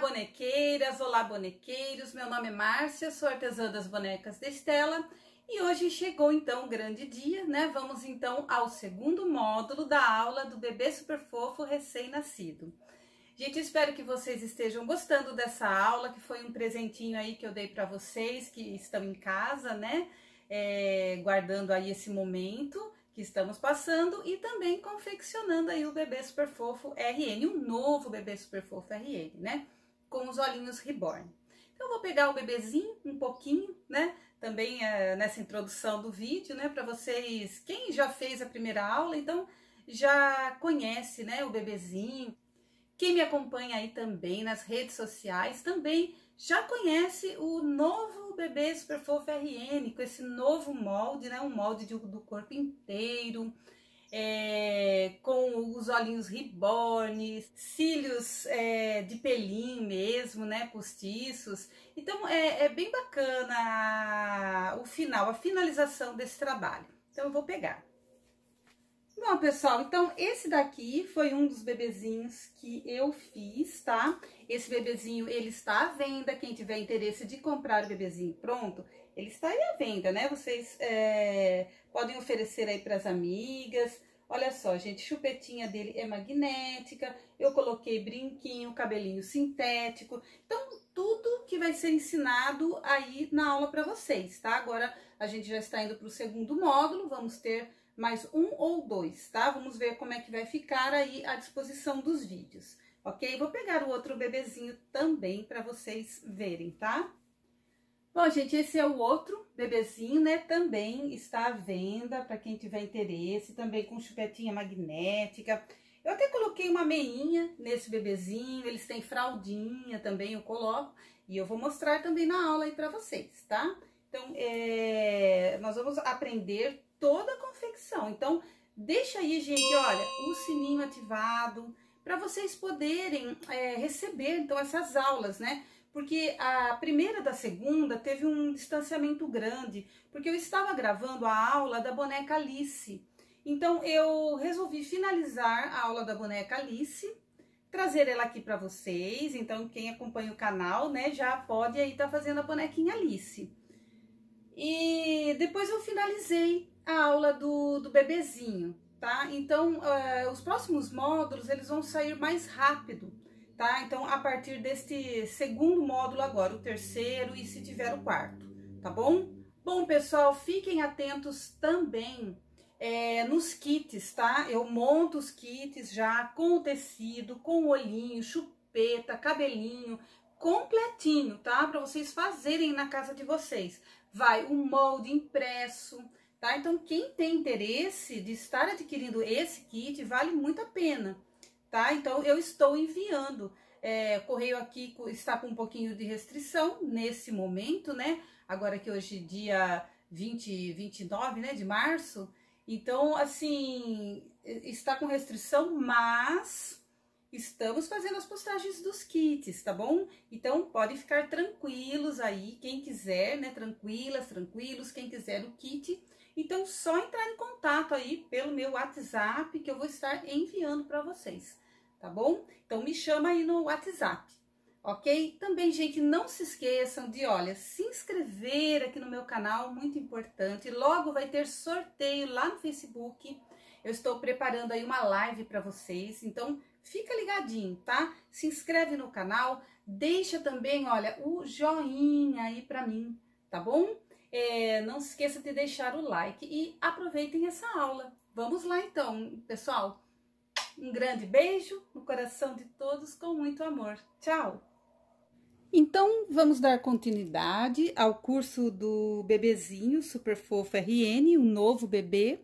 bonequeiras, olá bonequeiros, meu nome é Márcia, sou artesã das bonecas da Estela e hoje chegou então o grande dia, né? Vamos então ao segundo módulo da aula do bebê super fofo recém-nascido. Gente, espero que vocês estejam gostando dessa aula, que foi um presentinho aí que eu dei para vocês que estão em casa, né? É, guardando aí esse momento que estamos passando e também confeccionando aí o bebê super fofo RN, um novo bebê super fofo RN, né? com os olhinhos reborn. Então, eu vou pegar o bebezinho um pouquinho, né? Também é, nessa introdução do vídeo, né? Para vocês, quem já fez a primeira aula, então já conhece, né? O bebezinho. Quem me acompanha aí também nas redes sociais também já conhece o novo bebê super Fofo RN com esse novo molde, né? Um molde de, do corpo inteiro é, com os olhinhos ribones, cílios é, de pelim mesmo, né, postiços. Então é, é bem bacana o final, a finalização desse trabalho. Então eu vou pegar. Bom, pessoal, então esse daqui foi um dos bebezinhos que eu fiz, tá? Esse bebezinho, ele está à venda, quem tiver interesse de comprar o bebezinho pronto, ele está aí à venda, né? Vocês é, podem oferecer aí para as amigas. Olha só, gente, chupetinha dele é magnética. Eu coloquei brinquinho, cabelinho sintético. Então, tudo que vai ser ensinado aí na aula para vocês, tá? Agora, a gente já está indo para o segundo módulo. Vamos ter mais um ou dois, tá? Vamos ver como é que vai ficar aí a disposição dos vídeos, ok? Vou pegar o outro bebezinho também para vocês verem, tá? Bom, gente, esse é o outro bebezinho, né? Também está à venda para quem tiver interesse, também com chupetinha magnética. Eu até coloquei uma meinha nesse bebezinho, eles têm fraldinha também, eu coloco. E eu vou mostrar também na aula aí para vocês, tá? Então, é... nós vamos aprender toda a confecção. Então, deixa aí, gente, olha, o sininho ativado para vocês poderem é, receber, então, essas aulas, né? porque a primeira da segunda teve um distanciamento grande, porque eu estava gravando a aula da boneca Alice. Então eu resolvi finalizar a aula da boneca Alice, trazer ela aqui para vocês. Então quem acompanha o canal, né, já pode aí estar tá fazendo a bonequinha Alice. E depois eu finalizei a aula do, do bebezinho, tá? Então uh, os próximos módulos eles vão sair mais rápido tá? Então, a partir deste segundo módulo agora, o terceiro e se tiver o quarto, tá bom? Bom, pessoal, fiquem atentos também é, nos kits, tá? Eu monto os kits já com o tecido, com o olhinho, chupeta, cabelinho, completinho, tá? Para vocês fazerem na casa de vocês. Vai o um molde impresso, tá? Então, quem tem interesse de estar adquirindo esse kit, vale muito a pena tá? Então, eu estou enviando. É, correio aqui está com um pouquinho de restrição nesse momento, né? Agora que hoje é dia 20, 29, né, de março. Então, assim, está com restrição, mas estamos fazendo as postagens dos kits, tá bom? Então, podem ficar tranquilos aí, quem quiser, né, tranquilas, tranquilos, quem quiser o kit. Então, só entrar em contato aí pelo meu WhatsApp que eu vou estar enviando para vocês tá bom? Então me chama aí no WhatsApp, ok? Também, gente, não se esqueçam de, olha, se inscrever aqui no meu canal, muito importante. Logo vai ter sorteio lá no Facebook. Eu estou preparando aí uma live para vocês, então fica ligadinho, tá? Se inscreve no canal, deixa também, olha, o joinha aí para mim, tá bom? É, não se esqueça de deixar o like e aproveitem essa aula. Vamos lá então, pessoal. Um grande beijo no coração de todos com muito amor. Tchau! Então, vamos dar continuidade ao curso do bebezinho Super Fofo RN, o um novo bebê.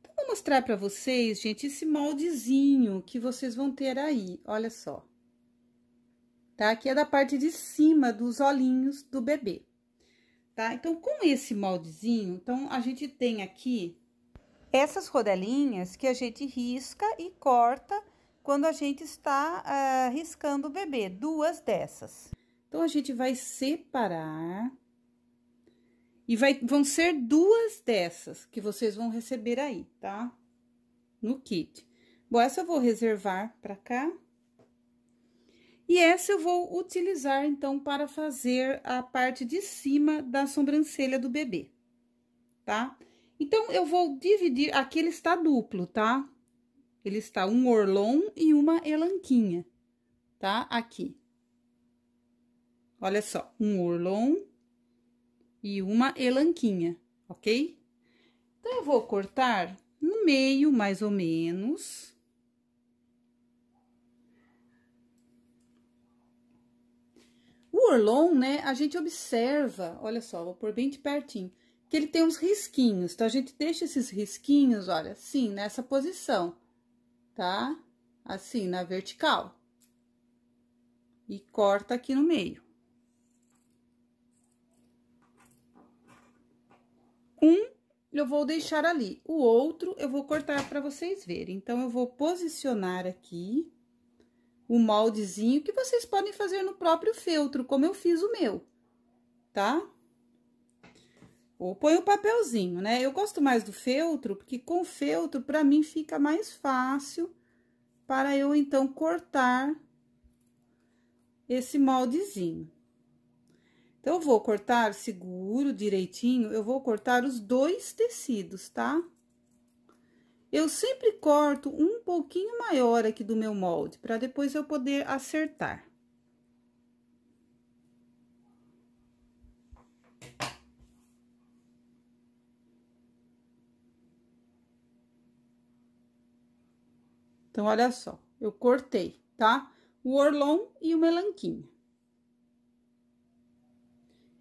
Então, vou mostrar para vocês, gente, esse moldezinho que vocês vão ter aí. Olha só. Tá? Aqui é da parte de cima dos olhinhos do bebê. Tá? Então, com esse moldezinho, então, a gente tem aqui essas rodelinhas que a gente risca e corta quando a gente está eh, riscando o bebê, duas dessas. Então, a gente vai separar e vai, vão ser duas dessas que vocês vão receber aí, tá? No kit. Bom, essa eu vou reservar para cá. E essa eu vou utilizar, então, para fazer a parte de cima da sobrancelha do bebê, tá? Então, eu vou dividir, aqui ele está duplo, tá? Ele está um orlon e uma elanquinha, tá? Aqui. Olha só, um orlon e uma elanquinha, ok? Então, eu vou cortar no meio, mais ou menos. O orlon, né, a gente observa, olha só, vou pôr bem de pertinho que ele tem uns risquinhos. Então, a gente deixa esses risquinhos, olha, assim, nessa posição, tá? Assim, na vertical. E corta aqui no meio. Um eu vou deixar ali, o outro eu vou cortar para vocês verem. Então, eu vou posicionar aqui o moldezinho que vocês podem fazer no próprio feltro, como eu fiz o meu, tá? Ou põe o papelzinho, né? Eu gosto mais do feltro, porque com feltro, para mim, fica mais fácil para eu, então, cortar esse moldezinho. Então, eu vou cortar seguro, direitinho, eu vou cortar os dois tecidos, tá? Eu sempre corto um pouquinho maior aqui do meu molde, para depois eu poder acertar. Então, olha só, eu cortei, tá? O orlon e o melanquinho.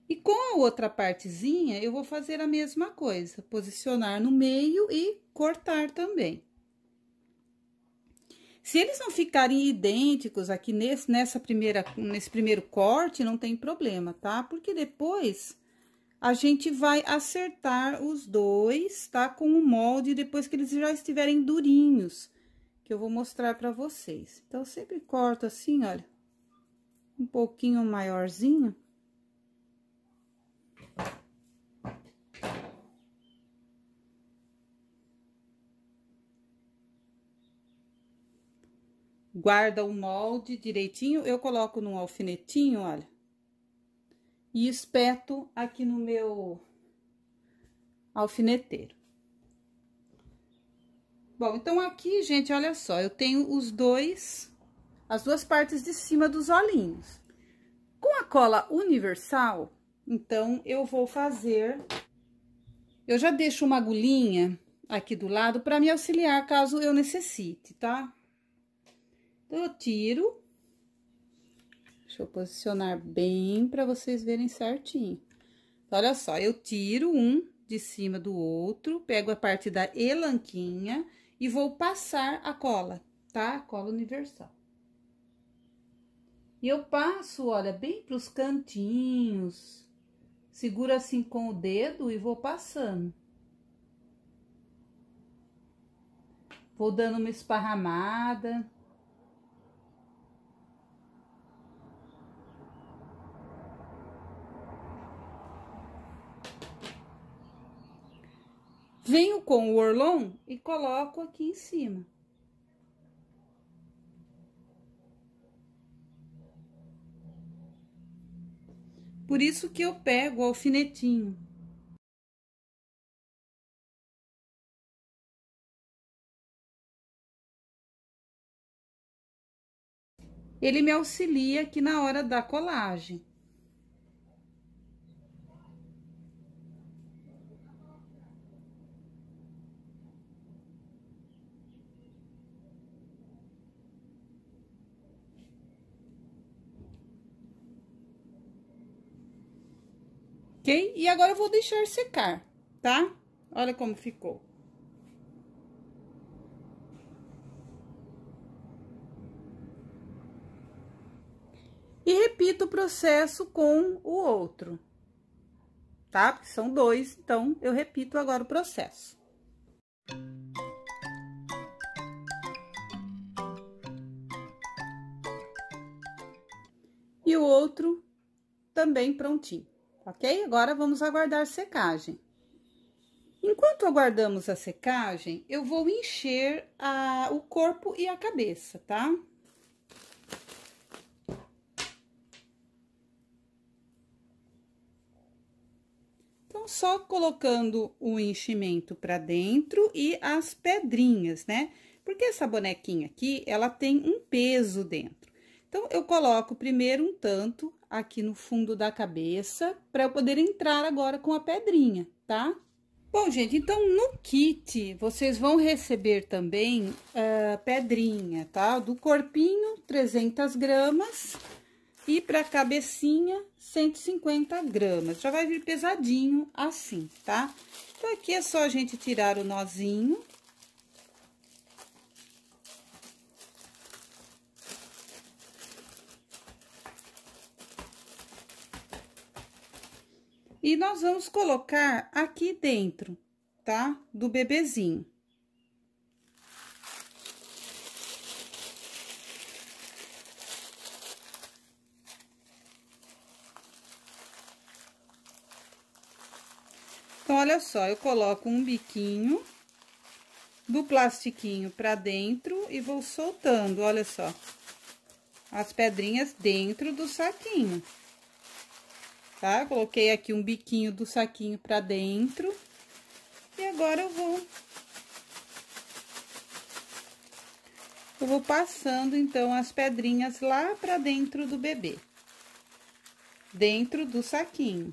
E com a outra partezinha, eu vou fazer a mesma coisa, posicionar no meio e cortar também. Se eles não ficarem idênticos aqui nesse, nessa primeira, nesse primeiro corte, não tem problema, tá? Porque depois a gente vai acertar os dois, tá? Com o molde depois que eles já estiverem durinhos que eu vou mostrar para vocês. Então, eu sempre corto assim, olha, um pouquinho maiorzinho. Guarda o molde direitinho, eu coloco num alfinetinho, olha, e espeto aqui no meu alfineteiro. Bom, então aqui, gente, olha só, eu tenho os dois, as duas partes de cima dos olhinhos. Com a cola universal, então, eu vou fazer... Eu já deixo uma agulhinha aqui do lado para me auxiliar caso eu necessite, tá? Então, eu tiro. Deixa eu posicionar bem para vocês verem certinho. Então, olha só, eu tiro um de cima do outro, pego a parte da elanquinha e vou passar a cola, tá? A cola universal. E eu passo, olha, bem para os cantinhos, seguro assim com o dedo e vou passando. Vou dando uma esparramada. Venho com o orlon e coloco aqui em cima. Por isso que eu pego o alfinetinho. Ele me auxilia aqui na hora da colagem. ok? E agora eu vou deixar secar, tá? Olha como ficou. E repito o processo com o outro, tá? Porque são dois, então eu repito agora o processo. E o outro também prontinho ok? Agora vamos aguardar secagem. Enquanto aguardamos a secagem, eu vou encher a, o corpo e a cabeça, tá? Então, só colocando o enchimento para dentro e as pedrinhas, né? Porque essa bonequinha aqui, ela tem um peso dentro. Então, eu coloco primeiro um tanto aqui no fundo da cabeça, para eu poder entrar agora com a pedrinha, tá? Bom, gente, então, no kit, vocês vão receber também uh, pedrinha, tá? Do corpinho, 300 gramas, e para cabecinha, 150 gramas. Já vai vir pesadinho assim, tá? Então, aqui é só a gente tirar o nozinho E nós vamos colocar aqui dentro, tá? Do bebezinho. Então, olha só, eu coloco um biquinho do plastiquinho pra dentro e vou soltando, olha só, as pedrinhas dentro do saquinho tá? Coloquei aqui um biquinho do saquinho pra dentro. E agora eu vou... Eu vou passando, então, as pedrinhas lá pra dentro do bebê. Dentro do saquinho.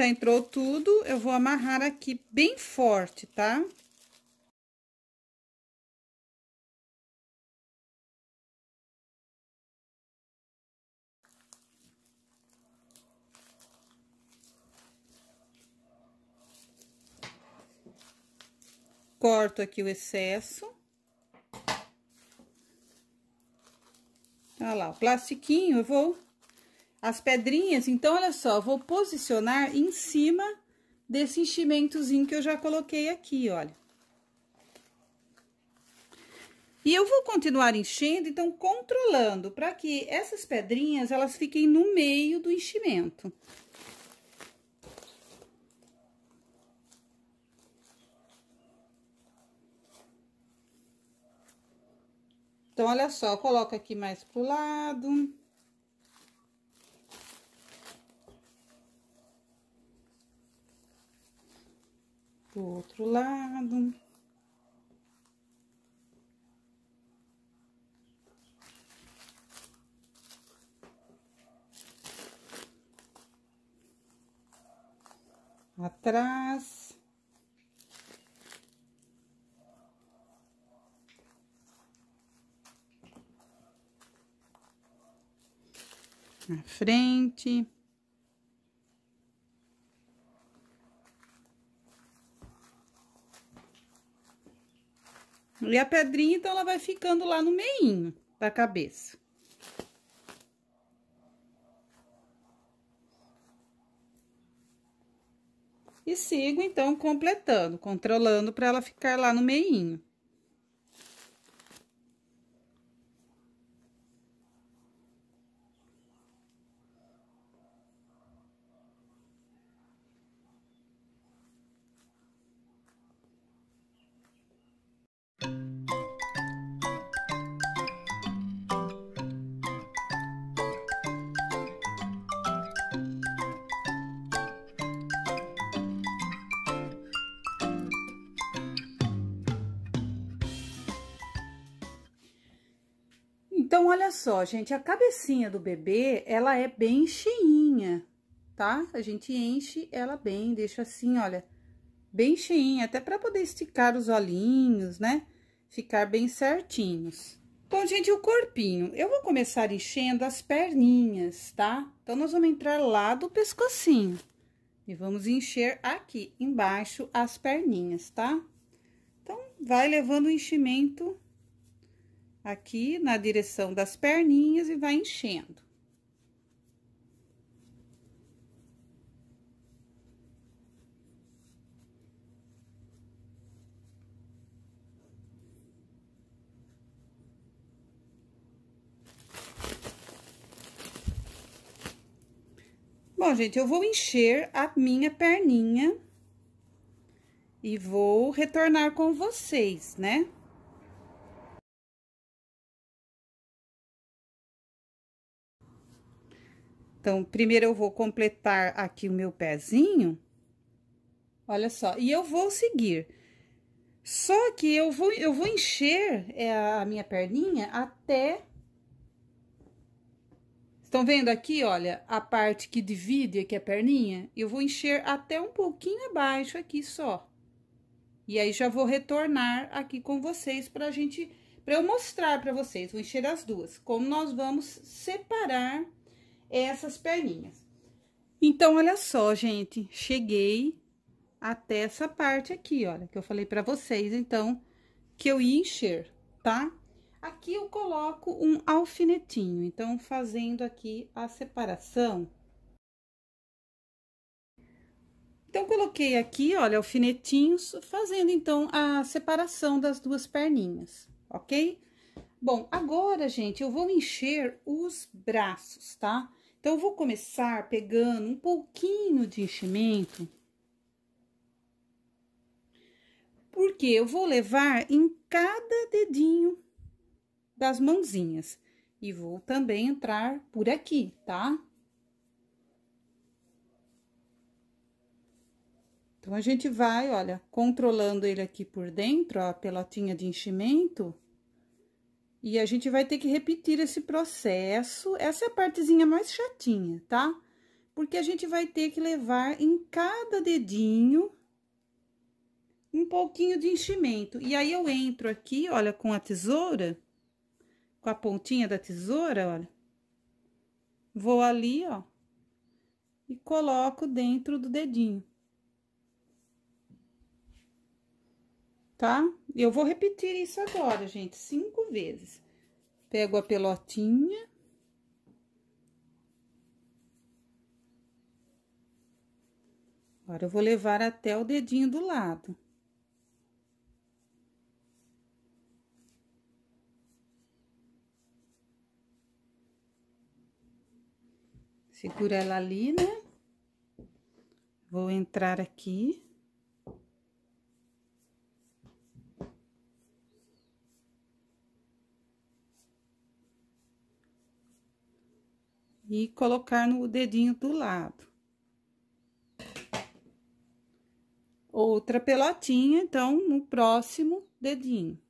já entrou tudo, eu vou amarrar aqui bem forte, tá? Corto aqui o excesso. Olha lá, o plastiquinho, eu vou as pedrinhas. Então, olha só, vou posicionar em cima desse enchimentozinho que eu já coloquei aqui, olha. E eu vou continuar enchendo, então, controlando, para que essas pedrinhas, elas fiquem no meio do enchimento. Então, olha só, coloca aqui mais pro lado. do outro lado. Atrás. Na frente. E a pedrinha, então, ela vai ficando lá no meinho da cabeça. E sigo, então, completando, controlando para ela ficar lá no meinho. Então, olha só, gente, a cabecinha do bebê, ela é bem cheinha, tá? A gente enche ela bem, deixa assim, olha, bem cheinha, até para poder esticar os olhinhos, né? ficar bem certinhos. Bom, gente, o corpinho, eu vou começar enchendo as perninhas, tá? Então, nós vamos entrar lá do pescocinho e vamos encher aqui embaixo as perninhas, tá? Então, vai levando o enchimento aqui na direção das perninhas e vai enchendo. Bom, gente, eu vou encher a minha perninha e vou retornar com vocês, né? Então, primeiro eu vou completar aqui o meu pezinho. Olha só, e eu vou seguir. Só que eu vou, eu vou encher eh, a minha perninha até Estão vendo aqui, olha, a parte que divide aqui a é perninha? Eu vou encher até um pouquinho abaixo aqui só. E aí, já vou retornar aqui com vocês pra gente, pra eu mostrar pra vocês. Vou encher as duas, como nós vamos separar essas perninhas. Então, olha só, gente, cheguei até essa parte aqui, olha, que eu falei pra vocês, então, que eu ia encher, tá? Aqui eu coloco um alfinetinho, então, fazendo aqui a separação. Então, coloquei aqui, olha, alfinetinhos, fazendo, então, a separação das duas perninhas, ok? Bom, agora, gente, eu vou encher os braços, tá? Então, eu vou começar pegando um pouquinho de enchimento porque eu vou levar em cada dedinho das mãozinhas. E vou também entrar por aqui, tá? Então, a gente vai, olha, controlando ele aqui por dentro, ó, a pelotinha de enchimento. E a gente vai ter que repetir esse processo. Essa é a partezinha mais chatinha, tá? Porque a gente vai ter que levar em cada dedinho um pouquinho de enchimento. E aí, eu entro aqui, olha, com a tesoura com a pontinha da tesoura, olha. Vou ali, ó, e coloco dentro do dedinho. Tá? Eu vou repetir isso agora, gente, cinco vezes. Pego a pelotinha. Agora, eu vou levar até o dedinho do lado. Segura ela ali, né? Vou entrar aqui. E colocar no dedinho do lado. Outra pelotinha, então, no próximo dedinho.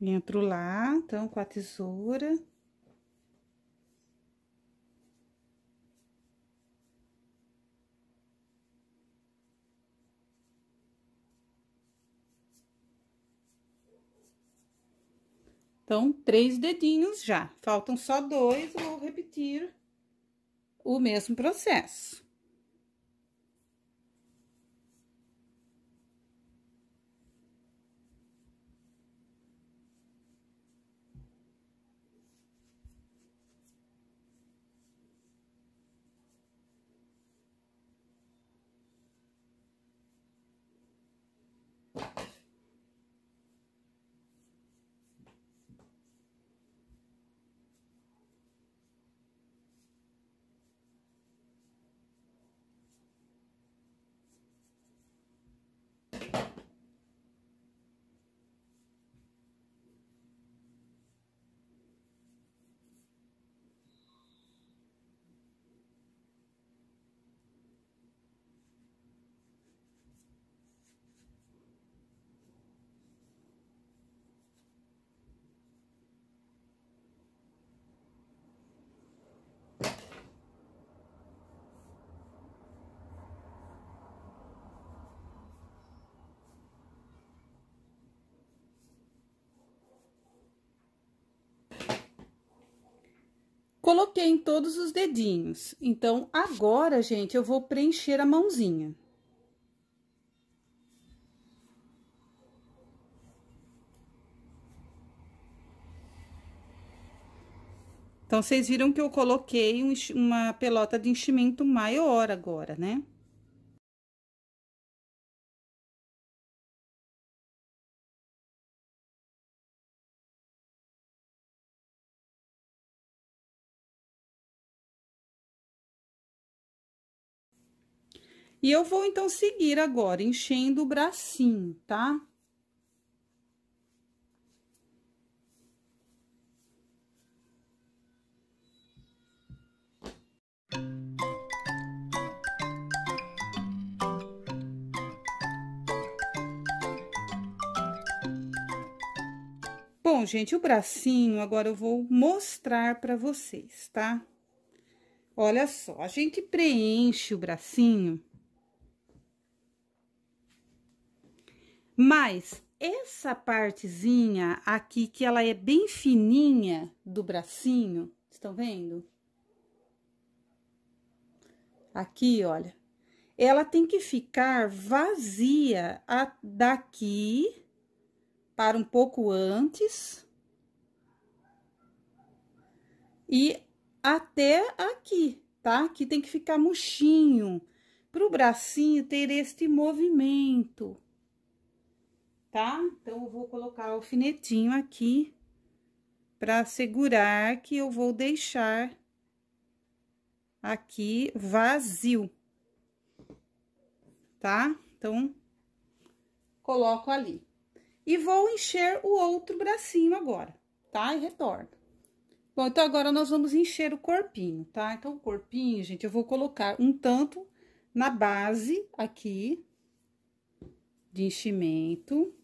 Entro lá, então, com a tesoura. Então, três dedinhos já. Faltam só dois, vou repetir o mesmo processo. Thank you. Coloquei em todos os dedinhos. Então, agora, gente, eu vou preencher a mãozinha. Então, vocês viram que eu coloquei uma pelota de enchimento maior agora, né? E eu vou, então, seguir agora, enchendo o bracinho, tá? Bom, gente, o bracinho agora eu vou mostrar para vocês, tá? Olha só, a gente preenche o bracinho Mas essa partezinha aqui, que ela é bem fininha do bracinho, estão vendo? Aqui, olha. Ela tem que ficar vazia a, daqui para um pouco antes e até aqui, tá? Aqui tem que ficar murchinho, para o bracinho ter este movimento tá? Então, eu vou colocar o alfinetinho aqui para segurar que eu vou deixar aqui vazio, tá? Então, coloco ali. E vou encher o outro bracinho agora, tá? E retorno. Bom, então agora nós vamos encher o corpinho, tá? Então, o corpinho, gente, eu vou colocar um tanto na base aqui de enchimento.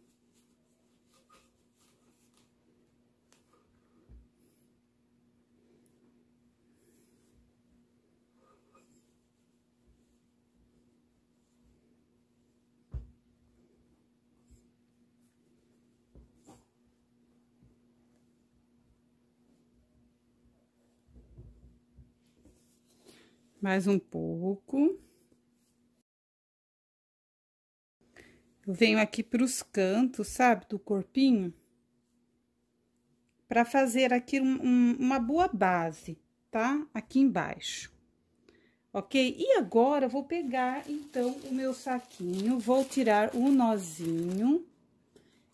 mais um pouco. Eu venho aqui para os cantos, sabe, do corpinho, para fazer aqui um, um, uma boa base, tá? Aqui embaixo, ok? E agora, vou pegar, então, o meu saquinho, vou tirar o nozinho,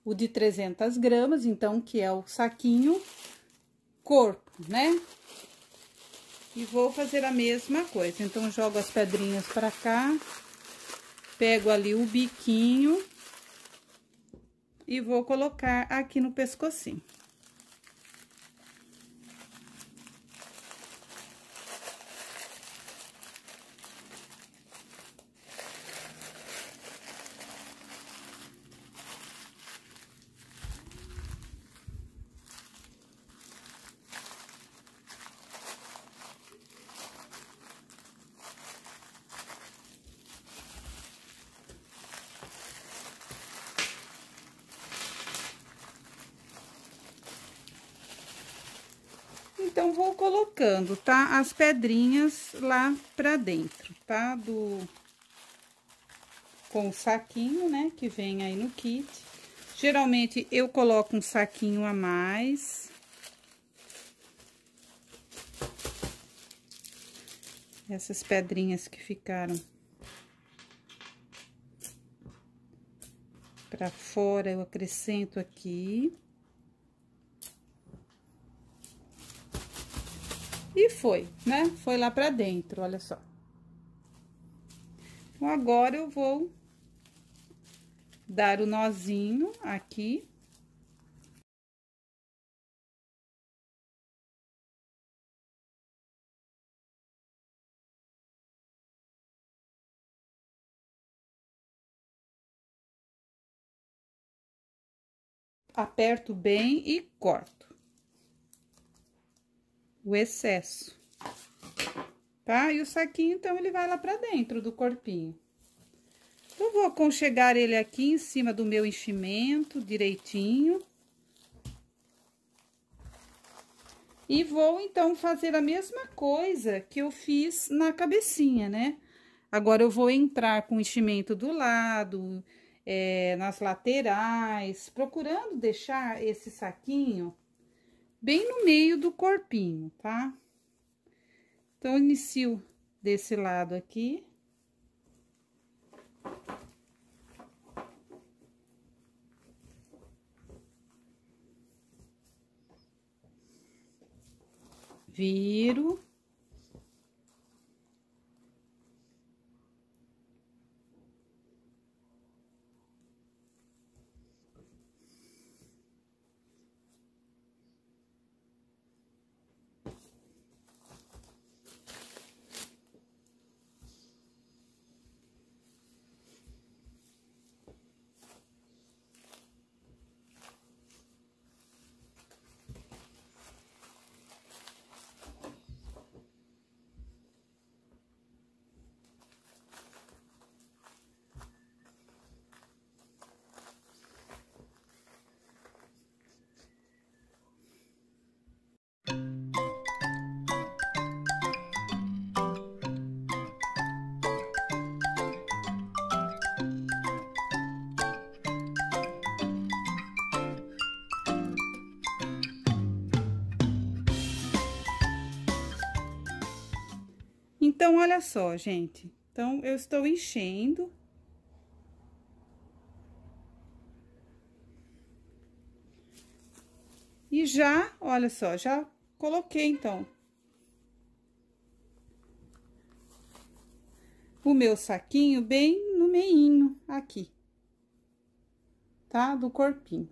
o de 300 gramas, então, que é o saquinho corpo, né? E vou fazer a mesma coisa. Então, jogo as pedrinhas pra cá. Pego ali o biquinho. E vou colocar aqui no pescocinho. Então, vou colocando, tá? As pedrinhas lá pra dentro, tá? Do... Com o saquinho, né? Que vem aí no kit. Geralmente, eu coloco um saquinho a mais. Essas pedrinhas que ficaram para fora, eu acrescento aqui. foi, né? Foi lá pra dentro, olha só. Então, agora eu vou dar o nozinho aqui. Aperto bem e corto o excesso, tá? E o saquinho, então, ele vai lá pra dentro do corpinho. Eu vou aconchegar ele aqui em cima do meu enchimento direitinho. E vou, então, fazer a mesma coisa que eu fiz na cabecinha, né? Agora, eu vou entrar com o enchimento do lado, é, nas laterais, procurando deixar esse saquinho bem no meio do corpinho, tá? Então, inicio desse lado aqui. Viro. Então, olha só, gente. Então, eu estou enchendo. E já, olha só, já coloquei, então, o meu saquinho bem no meinho aqui, tá? Do corpinho.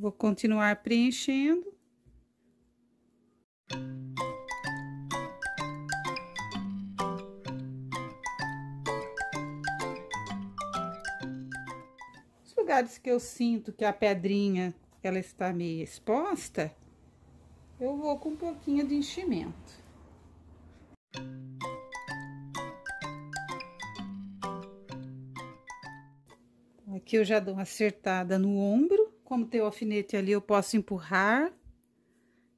Vou continuar preenchendo. Os lugares que eu sinto que a pedrinha ela está meio exposta, eu vou com um pouquinho de enchimento. Aqui eu já dou uma acertada no ombro. Como tem o alfinete ali, eu posso empurrar,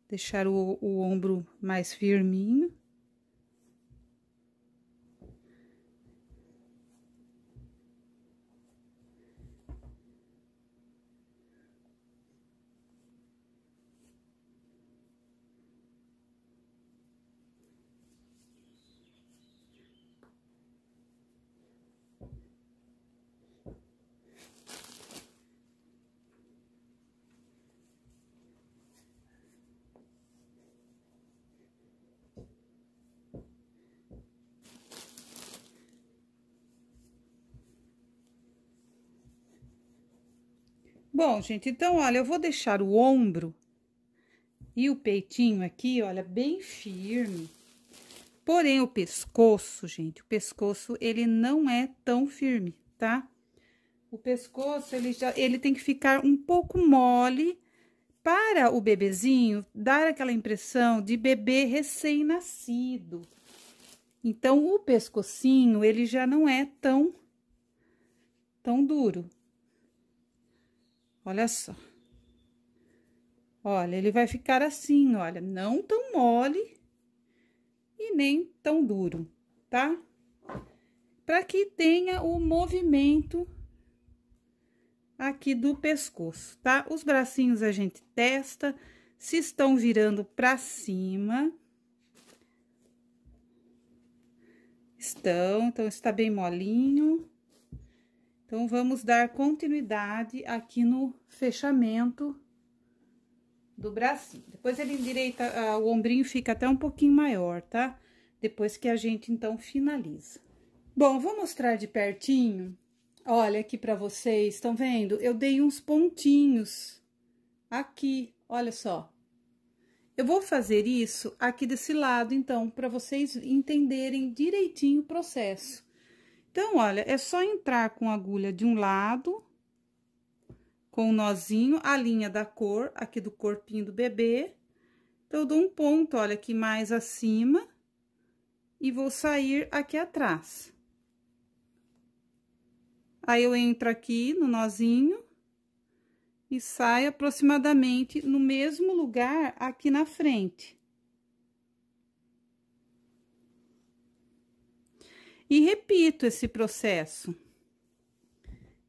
deixar o, o ombro mais firminho. Bom, gente, então, olha, eu vou deixar o ombro e o peitinho aqui, olha, bem firme. Porém, o pescoço, gente, o pescoço, ele não é tão firme, tá? O pescoço, ele, já, ele tem que ficar um pouco mole para o bebezinho dar aquela impressão de bebê recém-nascido. Então, o pescocinho, ele já não é tão, tão duro, Olha só. Olha, ele vai ficar assim, olha, não tão mole e nem tão duro, tá? Para que tenha o movimento aqui do pescoço, tá? Os bracinhos a gente testa se estão virando para cima. Estão, então está bem molinho. Então, vamos dar continuidade aqui no fechamento do bracinho. Depois, ele endireita, ah, o ombrinho fica até um pouquinho maior, tá? Depois que a gente, então, finaliza. Bom, vou mostrar de pertinho. Olha aqui pra vocês, estão vendo? Eu dei uns pontinhos aqui, olha só. Eu vou fazer isso aqui desse lado, então, para vocês entenderem direitinho o processo. Então, olha, é só entrar com a agulha de um lado, com o um nozinho, a linha da cor, aqui do corpinho do bebê. Então, eu dou um ponto, olha, aqui mais acima, e vou sair aqui atrás. Aí, eu entro aqui no nozinho e saio aproximadamente no mesmo lugar aqui na frente. e repito esse processo.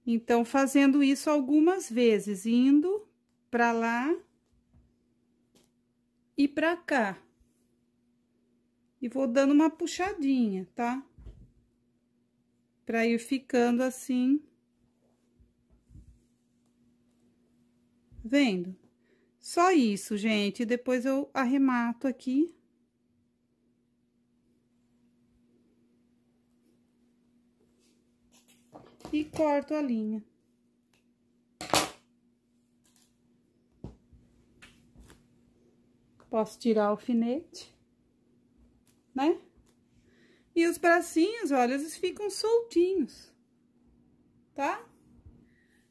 Então, fazendo isso algumas vezes, indo para lá e para cá. E vou dando uma puxadinha, tá? Para ir ficando assim. Vendo? Só isso, gente. Depois eu arremato aqui. E corto a linha. Posso tirar o alfinete, né? E os bracinhos, olha, eles ficam soltinhos, tá?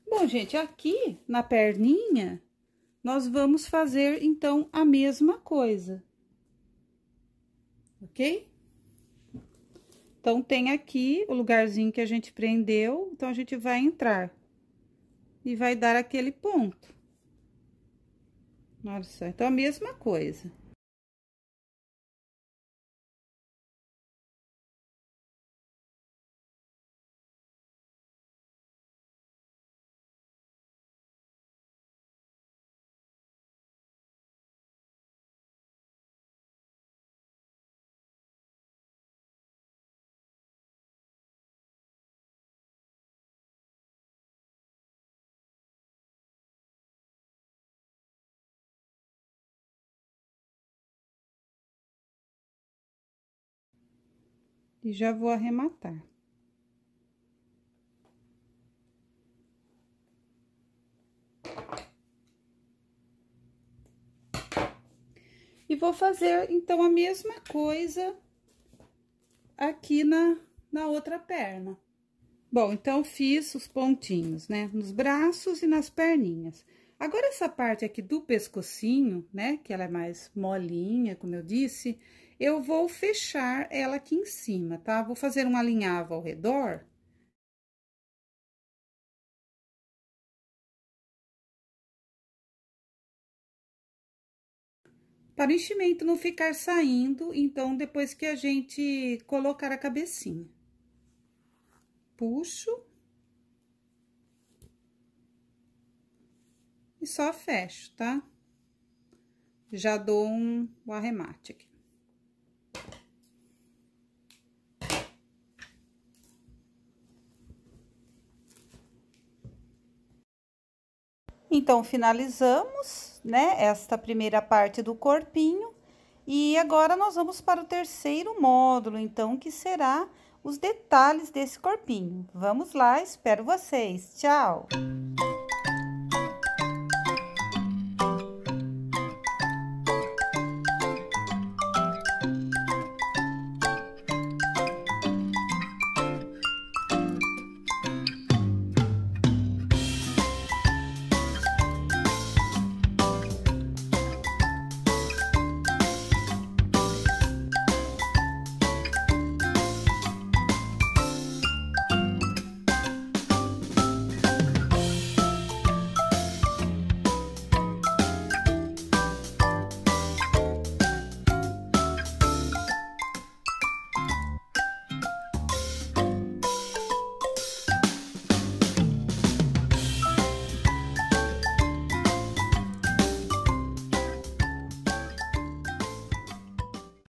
Bom, gente, aqui na perninha, nós vamos fazer, então, a mesma coisa. Ok? Então, tem aqui o lugarzinho que a gente prendeu, então, a gente vai entrar e vai dar aquele ponto. Olha só, então, a mesma coisa. E já vou arrematar. E vou fazer, então, a mesma coisa aqui na, na outra perna. Bom, então, fiz os pontinhos, né? Nos braços e nas perninhas. Agora, essa parte aqui do pescocinho, né? Que ela é mais molinha, como eu disse, eu vou fechar ela aqui em cima, tá? Vou fazer um alinhava ao redor. Para o enchimento não ficar saindo, então, depois que a gente colocar a cabecinha. Puxo. E só fecho, tá? Já dou um, um arremate aqui. Então, finalizamos, né, esta primeira parte do corpinho. E agora, nós vamos para o terceiro módulo, então, que será os detalhes desse corpinho. Vamos lá, espero vocês. Tchau!